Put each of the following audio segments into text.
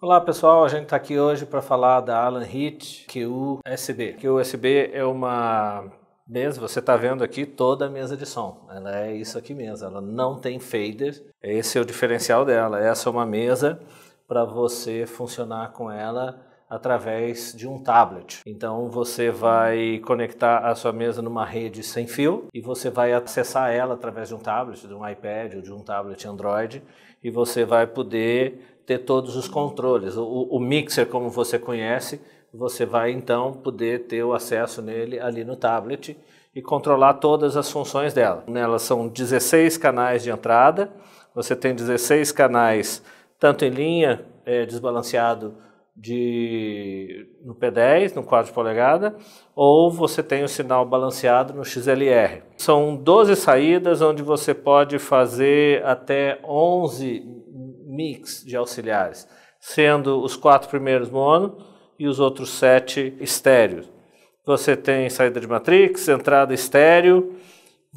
Olá pessoal, a gente está aqui hoje para falar da Alan Heat QSB. QSB é uma mesa, você está vendo aqui toda a mesa de som. Ela é isso aqui mesmo, ela não tem fader. Esse é o diferencial dela. Essa é uma mesa para você funcionar com ela através de um tablet. Então você vai conectar a sua mesa numa rede sem fio e você vai acessar ela através de um tablet, de um iPad ou de um tablet Android e você vai poder ter todos os controles. O, o mixer, como você conhece, você vai então poder ter o acesso nele ali no tablet e controlar todas as funções dela. Nela são 16 canais de entrada, você tem 16 canais tanto em linha é, desbalanceado de no P10, no 4 polegada, ou você tem o sinal balanceado no XLR. São 12 saídas onde você pode fazer até 11 mix de auxiliares, sendo os quatro primeiros mono e os outros sete estéreos. Você tem saída de matrix, entrada estéreo,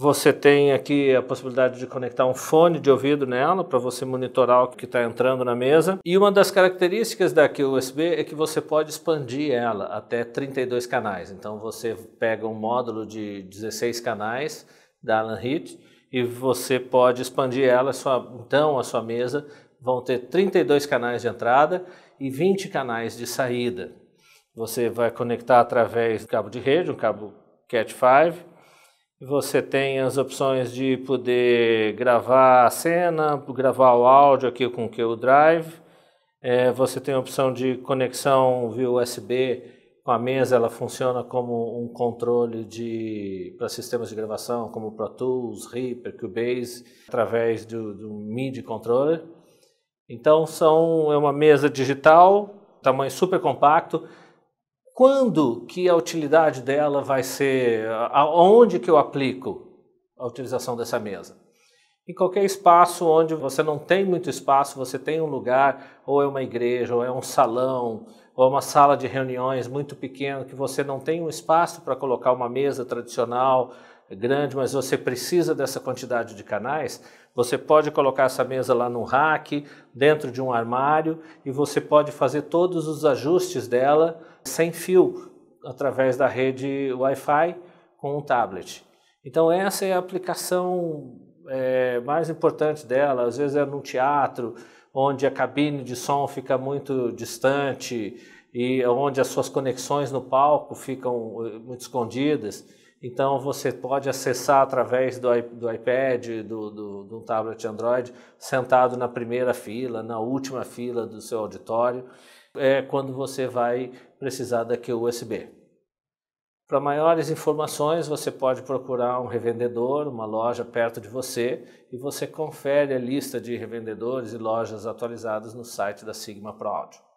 você tem aqui a possibilidade de conectar um fone de ouvido nela para você monitorar o que está entrando na mesa. E uma das características da USB é que você pode expandir ela até 32 canais. Então você pega um módulo de 16 canais da Alan Hit e você pode expandir ela, sua, então a sua mesa vão ter 32 canais de entrada e 20 canais de saída. Você vai conectar através do cabo de rede, um cabo Cat 5 você tem as opções de poder gravar a cena, gravar o áudio aqui com o Q-Drive. É, você tem a opção de conexão via USB com a mesa, ela funciona como um controle para sistemas de gravação como Pro Tools, Reaper, Cubase, através do, do MIDI controller. Então são é uma mesa digital, tamanho super compacto. Quando que a utilidade dela vai ser, aonde que eu aplico a utilização dessa mesa? Em qualquer espaço onde você não tem muito espaço, você tem um lugar, ou é uma igreja, ou é um salão, ou é uma sala de reuniões muito pequena, que você não tem um espaço para colocar uma mesa tradicional, é grande, mas você precisa dessa quantidade de canais, você pode colocar essa mesa lá num rack, dentro de um armário, e você pode fazer todos os ajustes dela sem fio, através da rede Wi-Fi com um tablet. Então essa é a aplicação é, mais importante dela, às vezes é num teatro, onde a cabine de som fica muito distante e onde as suas conexões no palco ficam eh, muito escondidas. Então você pode acessar através do, do iPad, do, do, do tablet Android, sentado na primeira fila, na última fila do seu auditório, é quando você vai precisar da USB. Para maiores informações, você pode procurar um revendedor, uma loja perto de você, e você confere a lista de revendedores e lojas atualizadas no site da Sigma Pro Audio.